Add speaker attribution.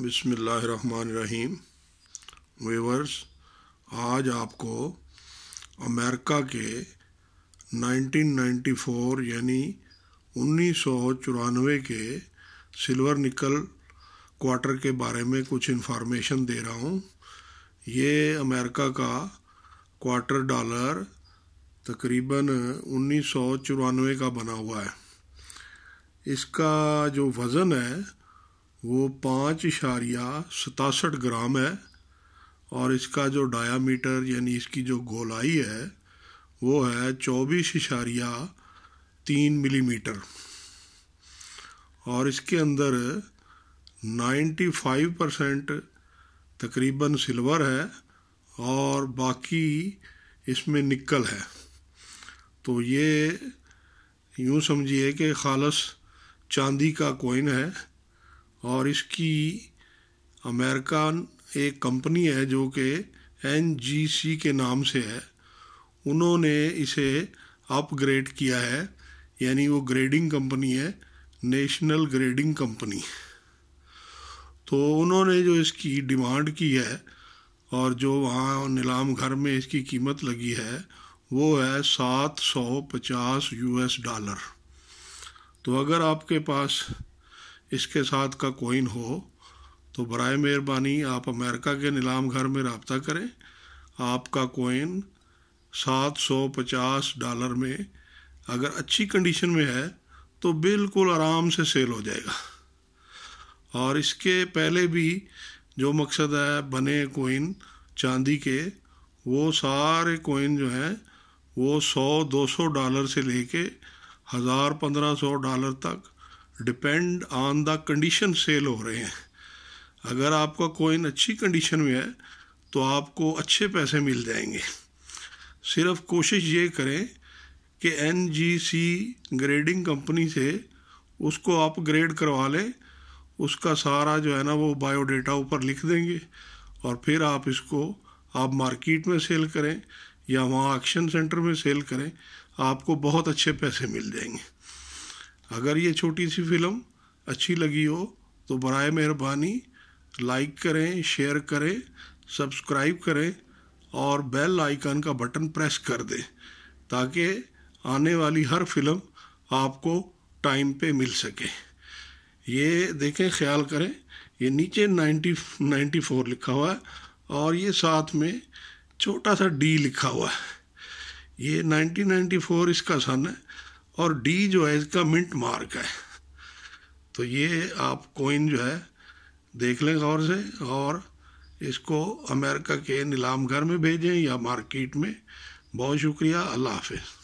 Speaker 1: बिसमीम वेवर्स आज आपको अमेरिका के 1994 यानी उन्नीस के सिल्वर निकल क्वार्टर के बारे में कुछ इन्फॉर्मेशन दे रहा हूँ ये अमेरिका का क्वार्टर डॉलर तकरीबन उन्नीस का बना हुआ है इसका जो वज़न है वो पाँच इशारिया सतासठ ग्राम है और इसका जो डायामीटर यानी इसकी जो गोलाई है वो है चौबीस इशारिया तीन मिलीमीटर और इसके अंदर नाइन्टी फाइव परसेंट तकरीबन सिल्वर है और बाकी इसमें निकल है तो ये यूँ समझिए कि खालस चांदी का कोइन है और इसकी अमेरिकन एक कंपनी है जो कि एन के नाम से है उन्होंने इसे अपग्रेड किया है यानी वो ग्रेडिंग कंपनी है नेशनल ग्रेडिंग कंपनी तो उन्होंने जो इसकी डिमांड की है और जो वहाँ नीलाम घर में इसकी कीमत लगी है वो है सात सौ पचास यूएस डॉलर तो अगर आपके पास इसके साथ का कोइन हो तो बर मेहरबानी आप अमेरिका के नीलाम घर में रबता करें आपका कोइन सात सौ पचास डॉलर में अगर अच्छी कंडीशन में है तो बिल्कुल आराम से सेल हो जाएगा और इसके पहले भी जो मकसद है बने कोइन चांदी के वो सारे कोइन जो हैं वो सौ दो सौ डॉलर से लेके हज़ार पंद्रह सौ डॉलर तक depend on the condition sale हो रहे हैं अगर आपका कोइन अच्छी कंडीशन में है तो आपको अच्छे पैसे मिल जाएंगे सिर्फ कोशिश ये करें कि एन ग्रेडिंग कंपनी से उसको आप ग्रेड करवा लें उसका सारा जो है ना वो बायोडाटा ऊपर लिख देंगे और फिर आप इसको आप मार्केट में सेल करें या वहाँ एक्शन सेंटर में सेल करें आपको बहुत अच्छे पैसे मिल जाएंगे अगर ये छोटी सी फिल्म अच्छी लगी हो तो बर मेहरबानी लाइक करें शेयर करें सब्सक्राइब करें और बेल आइकन का बटन प्रेस कर दें ताकि आने वाली हर फिल्म आपको टाइम पे मिल सके ये देखें ख्याल करें ये नीचे 90 94 लिखा हुआ है और ये साथ में छोटा सा डी लिखा हुआ है ये 1994 इसका सन है और डी जो है इसका मिंट मार्क है तो ये आप कोइन जो है देख लें गौर से और इसको अमेरिका के नीलाम घर में भेजें या मार्केट में बहुत शुक्रिया अल्लाह हाफिज़